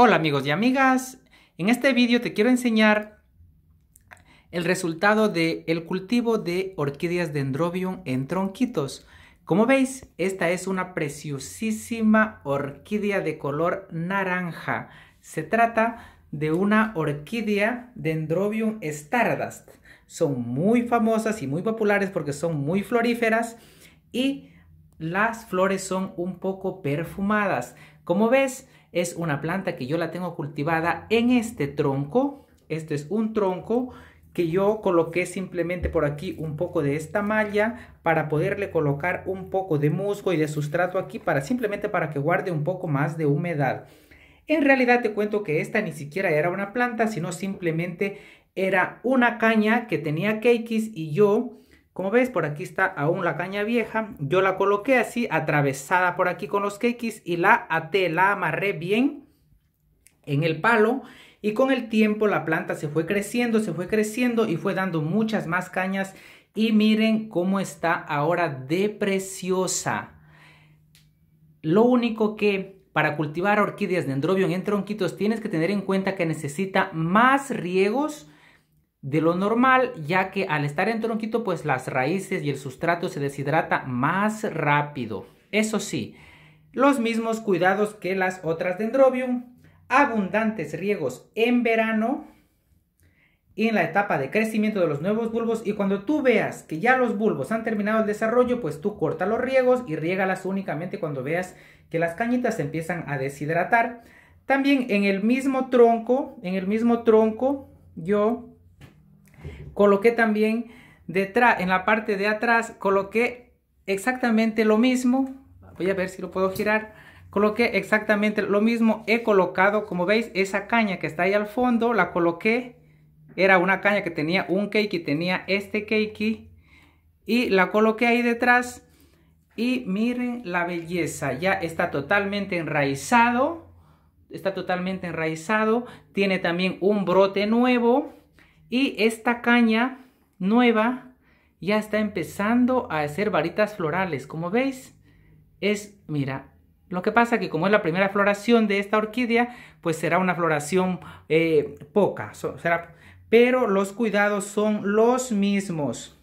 Hola amigos y amigas, en este vídeo te quiero enseñar el resultado del cultivo de orquídeas dendrobium en tronquitos. Como veis, esta es una preciosísima orquídea de color naranja. Se trata de una orquídea dendrobium stardust. Son muy famosas y muy populares porque son muy floríferas y las flores son un poco perfumadas. Como ves, es una planta que yo la tengo cultivada en este tronco. Este es un tronco que yo coloqué simplemente por aquí un poco de esta malla para poderle colocar un poco de musgo y de sustrato aquí para simplemente para que guarde un poco más de humedad. En realidad te cuento que esta ni siquiera era una planta, sino simplemente era una caña que tenía keikis y yo como ves, por aquí está aún la caña vieja. Yo la coloqué así, atravesada por aquí con los kekis y la até, la amarré bien en el palo. Y con el tiempo la planta se fue creciendo, se fue creciendo y fue dando muchas más cañas. Y miren cómo está ahora de preciosa. Lo único que para cultivar orquídeas de Dendrobium en tronquitos tienes que tener en cuenta que necesita más riegos de lo normal, ya que al estar en tronquito, pues las raíces y el sustrato se deshidrata más rápido. Eso sí, los mismos cuidados que las otras dendrobium, abundantes riegos en verano y en la etapa de crecimiento de los nuevos bulbos y cuando tú veas que ya los bulbos han terminado el desarrollo, pues tú corta los riegos y riégalas únicamente cuando veas que las cañitas se empiezan a deshidratar. También en el mismo tronco, en el mismo tronco, yo Coloqué también detrás, en la parte de atrás, coloqué exactamente lo mismo. Voy a ver si lo puedo girar. Coloqué exactamente lo mismo. He colocado, como veis, esa caña que está ahí al fondo, la coloqué. Era una caña que tenía un y tenía este cake Y la coloqué ahí detrás. Y miren la belleza, ya está totalmente enraizado. Está totalmente enraizado. Tiene también un brote nuevo y esta caña nueva ya está empezando a hacer varitas florales. Como veis, es, mira, lo que pasa que como es la primera floración de esta orquídea, pues será una floración eh, poca. será, pero los cuidados son los mismos.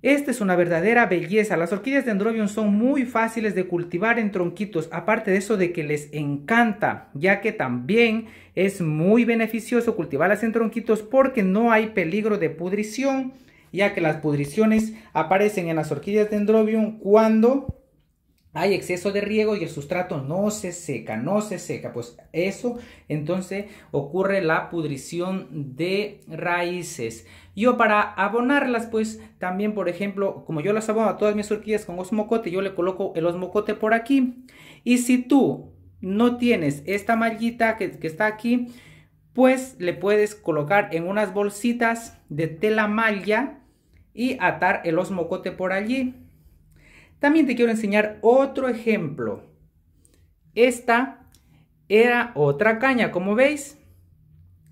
Esta es una verdadera belleza. Las orquídeas de Androbium son muy fáciles de cultivar en tronquitos, aparte de eso de que les encanta, ya que también es muy beneficioso cultivarlas en tronquitos porque no hay peligro de pudrición, ya que las pudriciones aparecen en las orquídeas de Androbium cuando hay exceso de riego y el sustrato no se seca, no se seca. Pues eso entonces ocurre la pudrición de raíces. Yo para abonarlas, pues también, por ejemplo, como yo las abono a todas mis orquídeas con osmocote, yo le coloco el osmocote por aquí. Y si tú no tienes esta mallita que, que está aquí, pues le puedes colocar en unas bolsitas de tela malla y atar el osmocote por allí también te quiero enseñar otro ejemplo. Esta era otra caña, como veis.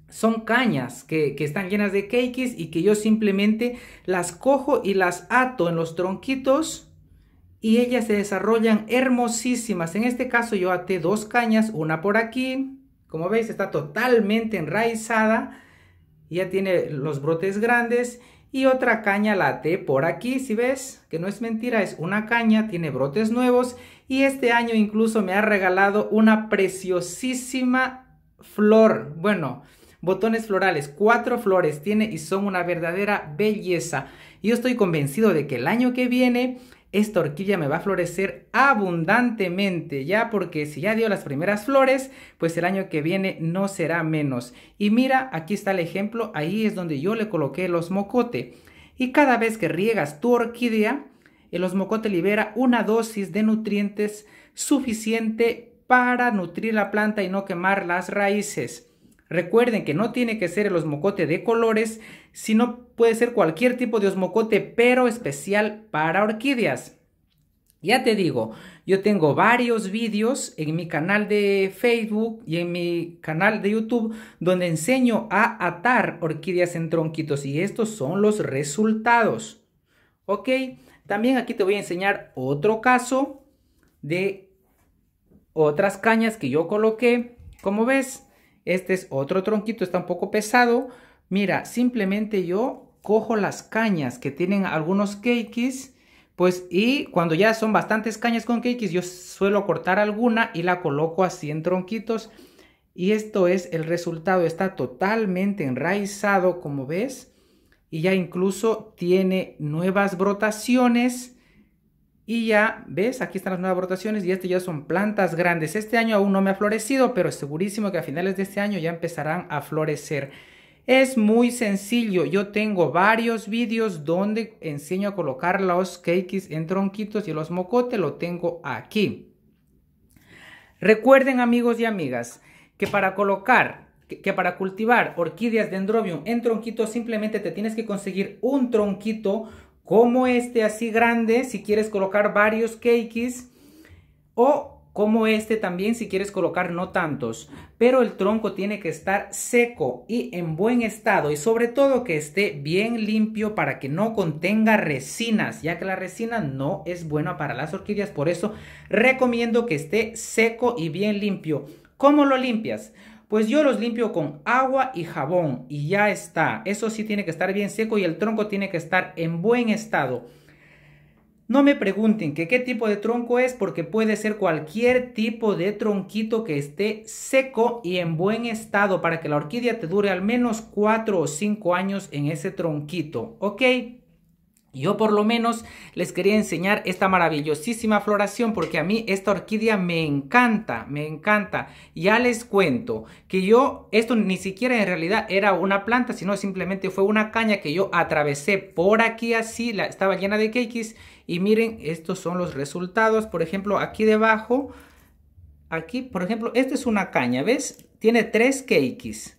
Son cañas que, están llenas de cakes y que yo simplemente las cojo y las ato en los tronquitos y ellas se desarrollan hermosísimas. En este caso yo até dos cañas, una por aquí, como veis está totalmente enraizada, ya tiene los brotes grandes y otra caña late por aquí, si ves que no es mentira, es una caña, tiene brotes nuevos y este año incluso me ha regalado una preciosísima flor, bueno, botones florales, cuatro flores tiene y son una verdadera belleza. Yo estoy convencido de que el año que viene esta orquídea me va a florecer abundantemente, ya porque si ya dio las primeras flores, pues el año que viene no será menos. Y mira, aquí está el ejemplo, ahí es donde yo le coloqué los mocote. Y cada vez que riegas tu orquídea, el osmocote libera una dosis de nutrientes suficiente para nutrir la planta y no quemar las raíces. Recuerden que no tiene que ser el osmocote de colores, sino puede ser cualquier tipo de osmocote, pero especial para orquídeas. Ya te digo, yo tengo varios vídeos en mi canal de Facebook y en mi canal de YouTube donde enseño a atar orquídeas en tronquitos y estos son los resultados. Ok, también aquí te voy a enseñar otro caso de otras cañas que yo coloqué. Como ves, este es otro tronquito, está un poco pesado. Mira, simplemente yo cojo las cañas que tienen algunos keikis, pues y cuando ya son bastantes cañas con keikis, yo suelo cortar alguna y la coloco así en tronquitos. Y esto es el resultado, está totalmente enraizado como ves. Y ya incluso tiene nuevas brotaciones y ya, ¿ves? Aquí están las nuevas rotaciones y este ya son plantas grandes. Este año aún no me ha florecido, pero segurísimo que a finales de este año ya empezarán a florecer. Es muy sencillo. Yo tengo varios vídeos donde enseño a colocar los cakes en tronquitos y los mocotes. Lo tengo aquí. Recuerden, amigos y amigas, que para colocar, que, para cultivar orquídeas de dendrobium en tronquitos, simplemente te tienes que conseguir un tronquito como este así grande si quieres colocar varios cakes o como este también si quieres colocar no tantos, pero el tronco tiene que estar seco y en buen estado y sobre todo que esté bien limpio para que no contenga resinas, ya que la resina no es buena para las orquídeas, por eso recomiendo que esté seco y bien limpio. ¿Cómo lo limpias? Pues yo los limpio con agua y jabón y ya está. Eso sí tiene que estar bien seco y el tronco tiene que estar en buen estado. No me pregunten que qué tipo de tronco es porque puede ser cualquier tipo de tronquito que esté seco y en buen estado para que la orquídea te dure al menos 4 o 5 años en ese tronquito, ¿ok? Yo por lo menos les quería enseñar esta maravillosísima floración porque a mí esta orquídea me encanta, me encanta. Ya les cuento que yo, esto ni siquiera en realidad era una planta, sino simplemente fue una caña que yo atravesé por aquí así, estaba llena de kekis y miren, estos son los resultados. Por ejemplo, aquí debajo, aquí, por ejemplo, esta es una caña, ¿ves? Tiene tres kekis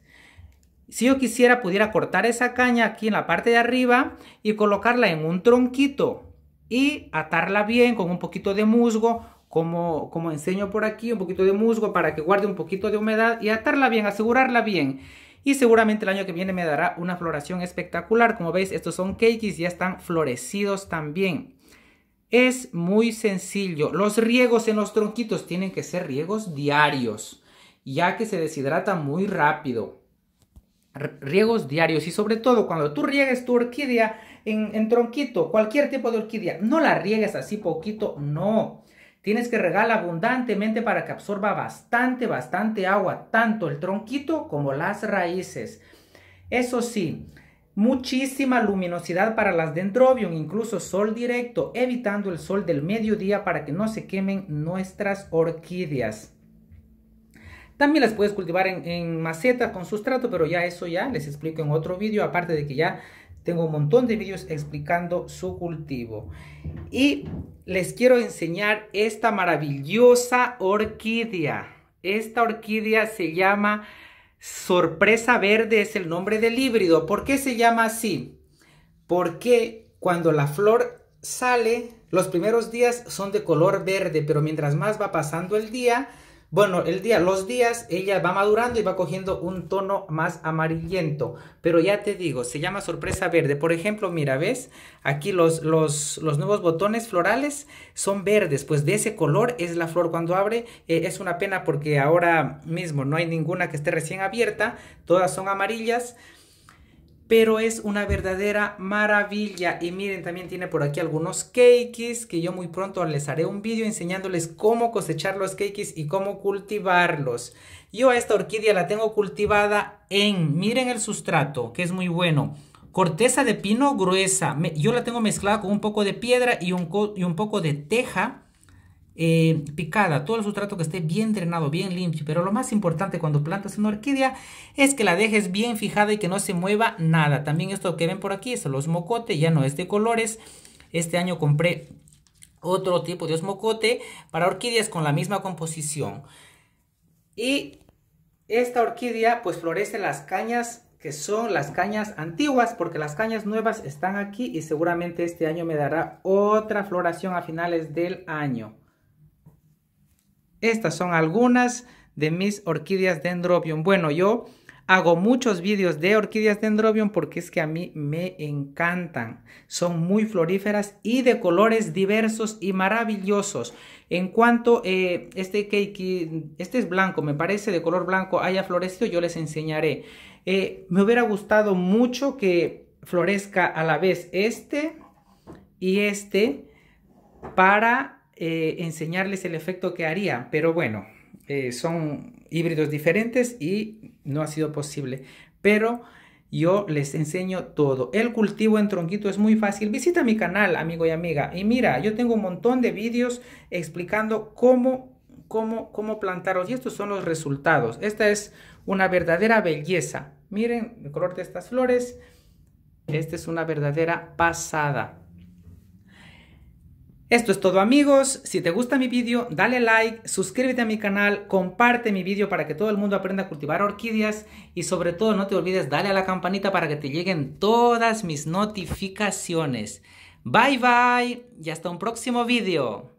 si yo quisiera, pudiera cortar esa caña aquí en la parte de arriba y colocarla en un tronquito y atarla bien con un poquito de musgo, como, como enseño por aquí, un poquito de musgo para que guarde un poquito de humedad y atarla bien, asegurarla bien. Y seguramente el año que viene me dará una floración espectacular. Como veis, estos son keikis, ya están florecidos también. Es muy sencillo. Los riegos en los tronquitos tienen que ser riegos diarios, ya que se deshidrata muy rápido riegos diarios y sobre todo cuando tú riegues tu orquídea en, tronquito, cualquier tipo de orquídea, no la riegues así poquito, no. Tienes que regar abundantemente para que absorba bastante, bastante agua, tanto el tronquito como las raíces. Eso sí, muchísima luminosidad para las dendrobium, incluso sol directo, evitando el sol del mediodía para que no se quemen nuestras orquídeas. También las puedes cultivar en, maceta con sustrato, pero ya eso ya les explico en otro vídeo, aparte de que ya tengo un montón de vídeos explicando su cultivo. Y les quiero enseñar esta maravillosa orquídea. Esta orquídea se llama Sorpresa Verde, es el nombre del híbrido. ¿Por qué se llama así? Porque cuando la flor sale, los primeros días son de color verde, pero mientras más va pasando el día, bueno, el día, los días ella va madurando y va cogiendo un tono más amarillento. Pero ya te digo, se llama sorpresa verde. Por ejemplo, mira, ¿ves? Aquí los, nuevos botones florales son verdes. Pues de ese color es la flor cuando abre. Eh, es una pena porque ahora mismo no hay ninguna que esté recién abierta. Todas son amarillas pero es una verdadera maravilla. Y miren, también tiene por aquí algunos cakes que yo muy pronto les haré un vídeo enseñándoles cómo cosechar los cakes y cómo cultivarlos. Yo a esta orquídea la tengo cultivada en, miren el sustrato, que es muy bueno. Corteza de pino gruesa, yo la tengo mezclada con un poco de piedra y un, y un poco de teja eh, picada, todo el sustrato que esté bien drenado, bien limpio. Pero lo más importante cuando plantas una orquídea es que la dejes bien fijada y que no se mueva nada. También esto que ven por aquí son los mocote, ya no es de colores. Este año compré otro tipo de osmocote para orquídeas con la misma composición. Y esta orquídea pues florece las cañas que son las cañas antiguas porque las cañas nuevas están aquí y seguramente este año me dará otra floración a finales del año. Estas son algunas de mis orquídeas dendrobium. Bueno, yo hago muchos vídeos de orquídeas dendrobium porque es que a mí me encantan. Son muy floríferas y de colores diversos y maravillosos. En cuanto eh, este cake, este es blanco, me parece de color blanco, haya florecido, yo les enseñaré. Eh, me hubiera gustado mucho que florezca a la vez este y este para eh, enseñarles el efecto que haría, pero bueno, eh, son híbridos diferentes y no ha sido posible. Pero yo les enseño todo. El cultivo en tronquito es muy fácil. Visita mi canal, amigo y amiga. Y mira, yo tengo un montón de vídeos explicando cómo, cómo, cómo plantarlos. Y estos son los resultados. Esta es una verdadera belleza. Miren el color de estas flores. Esta es una verdadera pasada. Esto es todo amigos, si te gusta mi vídeo dale like, suscríbete a mi canal, comparte mi vídeo para que todo el mundo aprenda a cultivar orquídeas y sobre todo no te olvides darle a la campanita para que te lleguen todas mis notificaciones. Bye bye y hasta un próximo vídeo.